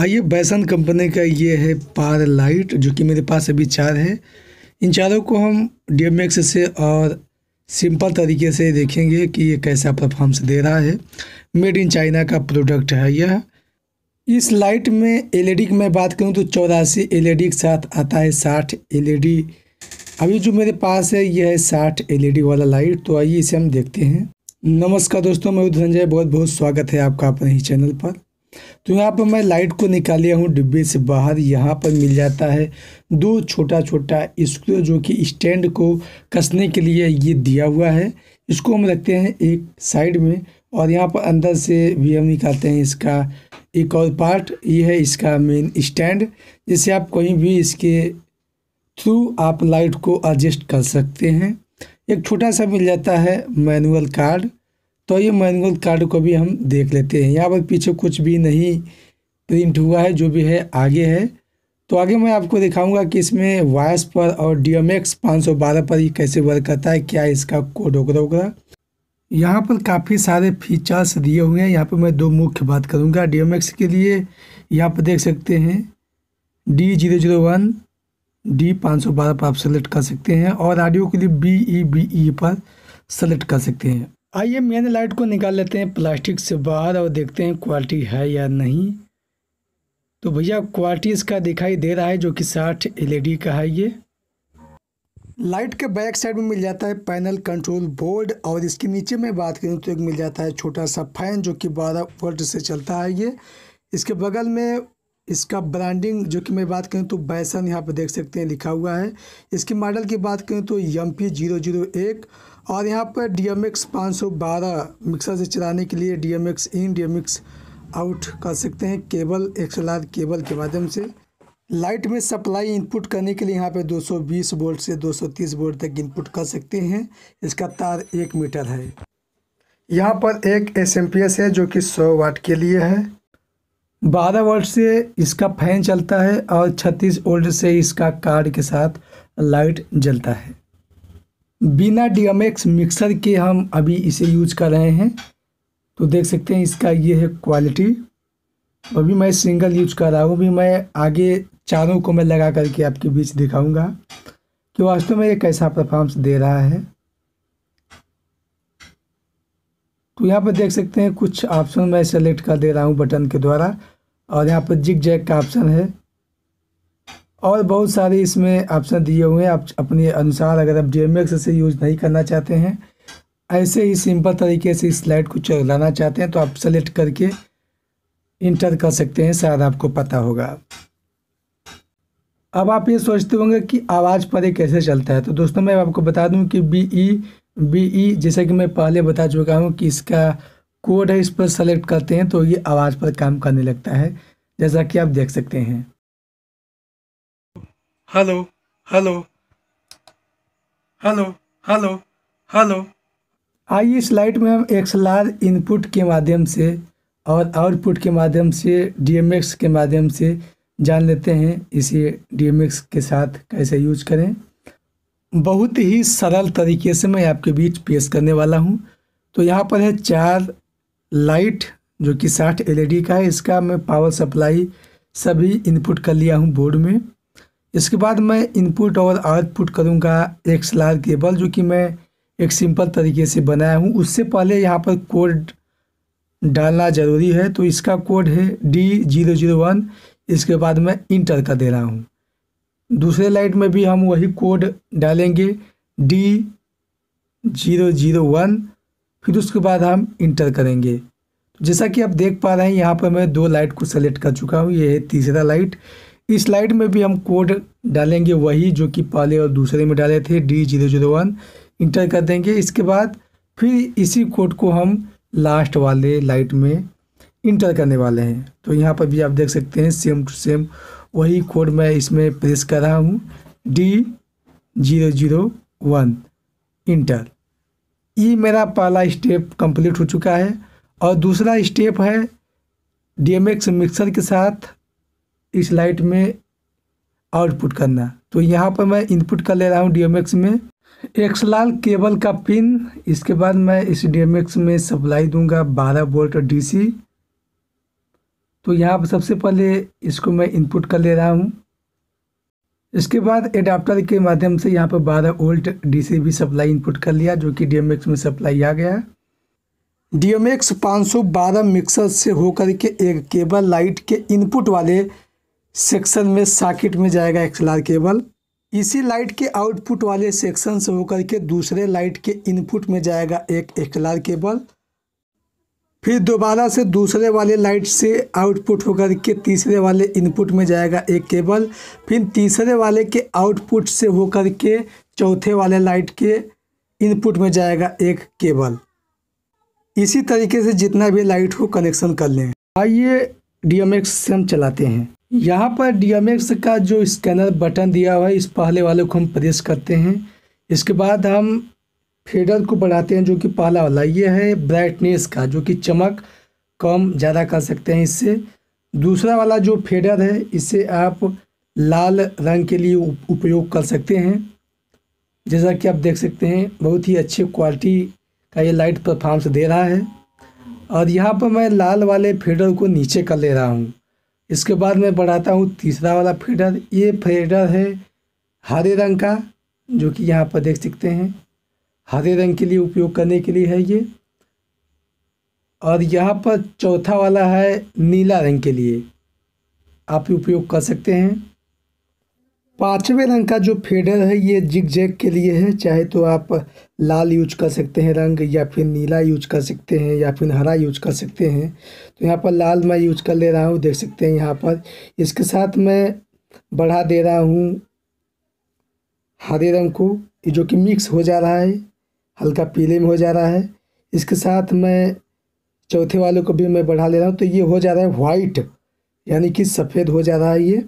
आइए बैसन कंपनी का ये है पार लाइट जो कि मेरे पास अभी चार है इन चारों को हम डी से और सिंपल तरीके से देखेंगे कि ये कैसा परफॉर्मेंस दे रहा है मेड इन चाइना का प्रोडक्ट है यह इस लाइट में एलईडी की मैं बात करूं तो चौरासी एलईडी के साथ आता है साठ एलईडी अभी जो मेरे पास है यह है साठ एलईडी वाला लाइट तो आइए इसे हम देखते हैं नमस्कार दोस्तों मैं धनंजय बहुत बहुत स्वागत है आपका अपने ही चैनल पर तो यहाँ पर मैं लाइट को निकालिया हूँ डिब्बे से बाहर यहाँ पर मिल जाता है दो छोटा छोटा स्क्रू जो कि स्टैंड को कसने के लिए ये दिया हुआ है इसको हम रखते हैं एक साइड में और यहाँ पर अंदर से भी हम निकालते हैं इसका एक और पार्ट ये है इसका मेन स्टैंड जिसे आप कहीं भी इसके थ्रू आप लाइट को एडजस्ट कर सकते हैं एक छोटा सा मिल जाता है मैनुअल कार्ड तो ये मैनुअल कार्ड को भी हम देख लेते हैं यहाँ पर पीछे कुछ भी नहीं प्रिंट हुआ है जो भी है आगे है तो आगे मैं आपको दिखाऊंगा कि इसमें वायस पर और डी एम एक्स पाँच सौ बारह पर ये कैसे वर्क करता है क्या इसका कोड वगैरह वगैरह यहाँ पर काफ़ी सारे फीचर्स दिए हुए हैं यहाँ पर मैं दो मुख्य बात करूँगा डी एम एक्स के लिए यहाँ पर देख सकते हैं D zero zero one D पाँच सौ बारह पर आप सेलेक्ट कर सकते हैं और ऑडियो के लिए बी ई बी ई पर सेलेक्ट कर सकते हैं आइए मेन लाइट को निकाल लेते हैं प्लास्टिक से बाहर और देखते हैं क्वालिटी है या नहीं तो भैया क्वालिटी इसका दिखाई दे रहा है जो कि साठ एलईडी e का है ये लाइट के बैक साइड में मिल जाता है पैनल कंट्रोल बोर्ड और इसके नीचे में बात करूँ तो एक मिल जाता है छोटा सा फैन जो कि बारह वोल्ट से चलता है ये इसके बगल में इसका ब्रांडिंग जो कि मैं बात करूँ तो बैसन यहाँ पर देख सकते हैं लिखा हुआ है इसके मॉडल की बात करूँ तो यम पी जीरो जीरो एक और यहाँ पर डी एम एक्स पाँच सौ बारह मिक्सर से चलाने के लिए D M X in D M X out कर सकते हैं केबल आर केबल के माध्यम से लाइट में सप्लाई इनपुट करने के लिए यहाँ पे 220 वोल्ट से 230 वोल्ट तक इनपुट कर सकते हैं इसका तार एक मीटर है यहाँ पर एक एस है जो कि 100 वाट के लिए है 12 वोल्ट से इसका फैन चलता है और 36 वोल्ट से इसका कार्ड के साथ लाइट जलता है बिना डीएमएक्स मिक्सर के हम अभी इसे यूज कर रहे हैं तो देख सकते हैं इसका ये है क्वालिटी अभी मैं सिंगल यूज कर रहा हूँ अभी मैं आगे चारों को मैं लगा करके आपके बीच दिखाऊंगा कि वास्तव में ये कैसा परफॉर्मेंस दे रहा है तो यहाँ पर देख सकते हैं कुछ ऑप्शन मैं सेलेक्ट कर दे रहा हूँ बटन के द्वारा और यहाँ पर जिग जैक का ऑप्शन है और बहुत सारे इसमें ऑप्शन दिए हुए हैं आप अपने अनुसार अगर आप एक्स से यूज़ नहीं करना चाहते हैं ऐसे ही सिंपल तरीके से इस स्लाइड को चलाना चाहते हैं तो आप सेलेक्ट करके इंटर कर सकते हैं शायद आपको पता होगा अब आप ये सोचते होंगे कि आवाज़ पर ये कैसे चलता है तो दोस्तों मैं आपको बता दूं कि बी ई बी ई जैसे कि मैं पहले बता चुका हूँ कि इसका कोड है इस पर सेलेक्ट करते हैं तो ये आवाज़ पर काम करने लगता है जैसा कि आप देख सकते हैं hello hello hello hello hello आइए इस स्लाइड में हम एक्स लार्ज इनपुट के माध्यम से और आउटपुट के माध्यम से डीएमएक्स के माध्यम से जान लेते हैं इसे डीएमएक्स के साथ कैसे यूज करें बहुत ही सरल तरीके से मैं आपके बीच पेश करने वाला हूं तो यहाँ पर है चार लाइट जो कि साठ एलईडी का है इसका मैं पावर सप्लाई सभी इनपुट कर लिया हूं बोर्ड में इसके बाद मैं इनपुट और आउटपुट करूँगा एक स्लार केबल जो कि मैं एक सिंपल तरीके से बनाया हूँ उससे पहले यहाँ पर कोड डालना ज़रूरी है तो इसका कोड है डी जीरो जीरो वन इसके बाद मैं इंटर कर दे रहा हूँ दूसरे लाइट में भी हम वही कोड डालेंगे डी जीरो जीरो वन फिर उसके बाद हम इंटर करेंगे जैसा कि आप देख पा रहे हैं यहाँ पर मैं दो लाइट को सेलेक्ट कर चुका हूँ ये है तीसरा लाइट इस स्लाइड में भी हम कोड डालेंगे वही जो कि पहले और दूसरे में डाले थे D zero zero one enter कर देंगे इसके बाद फिर इसी कोड को हम लास्ट वाले लाइट में इंटर करने वाले हैं तो यहाँ पर भी आप देख सकते हैं सेम टू सेम वही कोड मैं इसमें प्रेस कर रहा हूँ D zero zero one enter ये मेरा पहला स्टेप कंप्लीट हो चुका है और दूसरा स्टेप है डी एम एक्स मिक्सर के साथ इस लाइट में आउटपुट करना तो यहाँ पर मैं इनपुट कर ले रहा हूँ डीएमएक्स में एक्सलाल केबल का पिन इसके बाद मैं इस डीएमएक्स में सप्लाई दूंगा बारह वोल्ट डीसी तो यहाँ पर सबसे पहले इसको मैं इनपुट कर ले रहा हूँ इसके बाद एडाप्टर के माध्यम से यहाँ पर बारह वोल्ट डीसी भी सप्लाई इनपुट कर लिया जो कि डीएमएक्स में सप्लाई आ गया डी एम एक्स मिक्सर से होकर के एक केबल लाइट के इनपुट वाले सेक्शन में साकेट में जाएगा एक्सएलआर केबल इसी लाइट के आउटपुट वाले सेक्शन से होकर के दूसरे लाइट के इनपुट में जाएगा एक एक्सएलआर केबल फिर दोबारा से दूसरे वाले लाइट से आउटपुट होकर के तीसरे वाले इनपुट में जाएगा एक केबल फिर तीसरे वाले के आउटपुट से होकर के चौथे वाले लाइट के इनपुट में जाएगा एक केबल इसी तरीके से जितना भी लाइट हो कनेक्शन कर लें आइए डी एम एक्स से हम चलाते हैं यहाँ पर डीएमएक्स का जो स्कैनर बटन दिया हुआ है इस पहले वाले को हम प्रेस करते हैं इसके बाद हम फेडर को बढ़ाते हैं जो कि पहला वाला ये है ब्राइटनेस का जो कि चमक कम ज़्यादा कर सकते हैं इससे दूसरा वाला जो फेडर है इसे आप लाल रंग के लिए उपयोग कर सकते हैं जैसा कि आप देख सकते हैं बहुत ही अच्छी क्वालिटी का ये लाइट परफॉर्मेंस दे रहा है और यहाँ पर मैं लाल वाले फेडर को नीचे कर ले रहा हूँ इसके बाद मैं बढ़ाता हूँ तीसरा वाला फेडर ये फेडर है हरे रंग का जो कि यहाँ पर देख सकते हैं हरे रंग के लिए उपयोग करने के लिए है ये और यहाँ पर चौथा वाला है नीला रंग के लिए आप उपयोग कर सकते हैं पाँचवें रंग का जो फेडर है ये जिग जैग के लिए है चाहे तो आप लाल यूज कर सकते हैं रंग या फिर नीला यूज कर सकते हैं या फिर हरा यूज कर सकते हैं तो यहाँ पर लाल मैं यूज कर ले रहा हूँ देख सकते हैं यहाँ पर इसके साथ मैं बढ़ा दे रहा हूँ हरे रंग को जो कि मिक्स हो जा रहा है हल्का पीले में हो जा रहा है इसके साथ मैं चौथे वाले को भी मैं बढ़ा ले रहा हूँ तो ये हो जा रहा है वाइट यानी कि सफ़ेद हो जा रहा है ये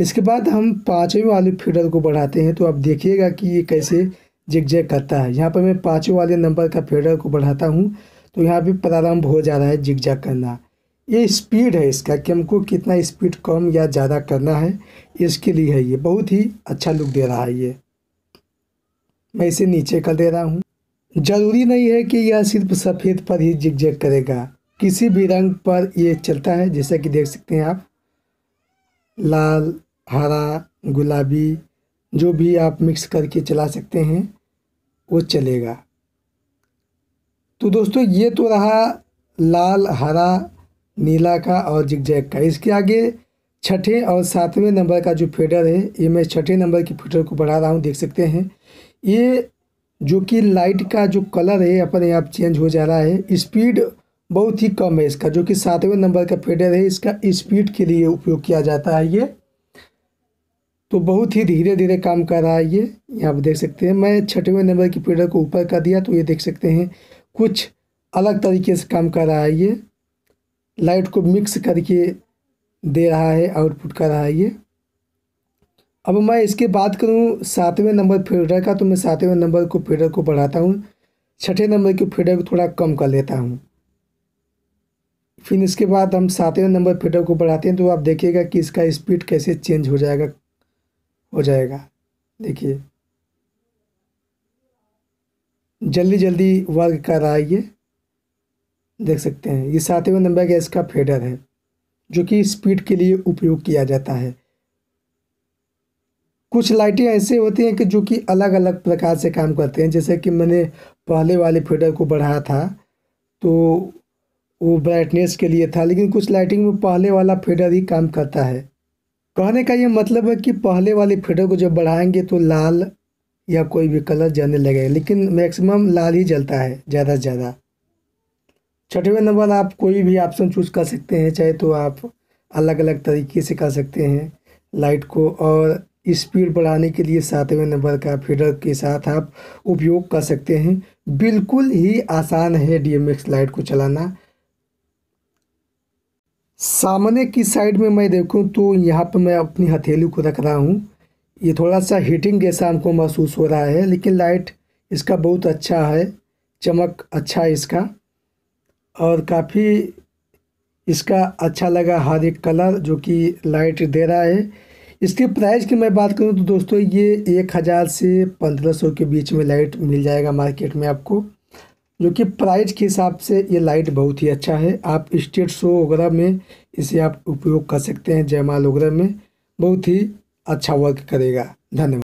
इसके बाद हम पाँचवें वाले फीडर को बढ़ाते हैं तो आप देखिएगा कि ये कैसे जिग जैक करता है यहाँ पर मैं पाँचवें वाले नंबर का फीडर को बढ़ाता हूँ तो यहाँ पर प्रारंभ हो जा रहा है जिग जैक करना ये स्पीड है इसका कि हमको कितना स्पीड कम या ज़्यादा करना है इसके लिए है ये बहुत ही अच्छा लुक दे रहा है ये मैं इसे नीचे कर दे रहा हूँ ज़रूरी नहीं है कि यह सिर्फ सफ़ेद पर ही जैक करेगा किसी भी रंग पर ये चलता है जैसा कि देख सकते हैं आप लाल हरा गुलाबी जो भी आप मिक्स करके चला सकते हैं वो चलेगा तो दोस्तों ये तो रहा लाल हरा नीला का और जिग जैग का इसके आगे छठे और सातवें नंबर का जो फेडर है ये मैं छठे नंबर की फेडर को बढ़ा रहा हूँ देख सकते हैं ये जो कि लाइट का जो कलर है अपन आप चेंज हो जा रहा है स्पीड बहुत ही कम है इसका जो कि सातवें नंबर का फेडर है इसका स्पीड के लिए उपयोग किया जाता है ये तो बहुत ही धीरे धीरे काम कर रहा है ये यहाँ पर देख सकते हैं मैं छठवें नंबर की पेडल को ऊपर कर दिया तो ये देख सकते हैं कुछ अलग तरीके से काम कर रहा है ये लाइट को मिक्स करके दे रहा है आउटपुट कर रहा है ये अब मैं इसके बात करूँ सातवें नंबर फीडर का तो मैं सातवें नंबर को फीडर को बढ़ाता हूँ छठे नंबर के फीडर को थोड़ा कम कर लेता हूँ फिर इसके बाद हम सातवें नंबर फीडर को बढ़ाते हैं तो आप देखिएगा कि इसका स्पीड कैसे चेंज हो जाएगा हो जाएगा देखिए जल्दी जल्दी वर्क कर रहा है ये देख सकते हैं ये सातवें नंबर का इसका फेडर है जो कि स्पीड के लिए उपयोग किया जाता है कुछ लाइटें ऐसे होती हैं कि जो कि अलग अलग प्रकार से काम करते हैं जैसे कि मैंने पहले वाले फेडर को बढ़ाया था तो वो ब्राइटनेस के लिए था लेकिन कुछ लाइटिंग में पहले वाला फेडर ही काम करता है कहने का ये मतलब है कि पहले वाले फीडर को जब बढ़ाएंगे तो लाल या कोई भी कलर जलने लगेगा लेकिन मैक्सिमम लाल ही जलता है ज़्यादा से ज़्यादा छठवें नंबर आप कोई भी ऑप्शन चूज़ कर सकते हैं चाहे तो आप अलग अलग तरीके से कर सकते हैं लाइट को और स्पीड बढ़ाने के लिए सातवें नंबर का फीडर के साथ आप उपयोग कर सकते हैं बिल्कुल ही आसान है डी लाइट को चलाना सामने की साइड में मैं देखूं तो यहाँ पर मैं अपनी हथेली को रख रहा हूँ ये थोड़ा सा हीटिंग जैसा हमको महसूस हो रहा है लेकिन लाइट इसका बहुत अच्छा है चमक अच्छा है इसका और काफ़ी इसका अच्छा लगा हर एक कलर जो कि लाइट दे रहा है इसके प्राइस की मैं बात करूँ तो दोस्तों ये एक हज़ार से पंद्रह सौ के बीच में लाइट मिल जाएगा मार्केट में आपको जो कि प्राइस के हिसाब से ये लाइट बहुत ही अच्छा है आप स्टेट शो वगैरह में इसे आप उपयोग कर सकते हैं जयमाल वगैरह में बहुत ही अच्छा वर्क करेगा धन्यवाद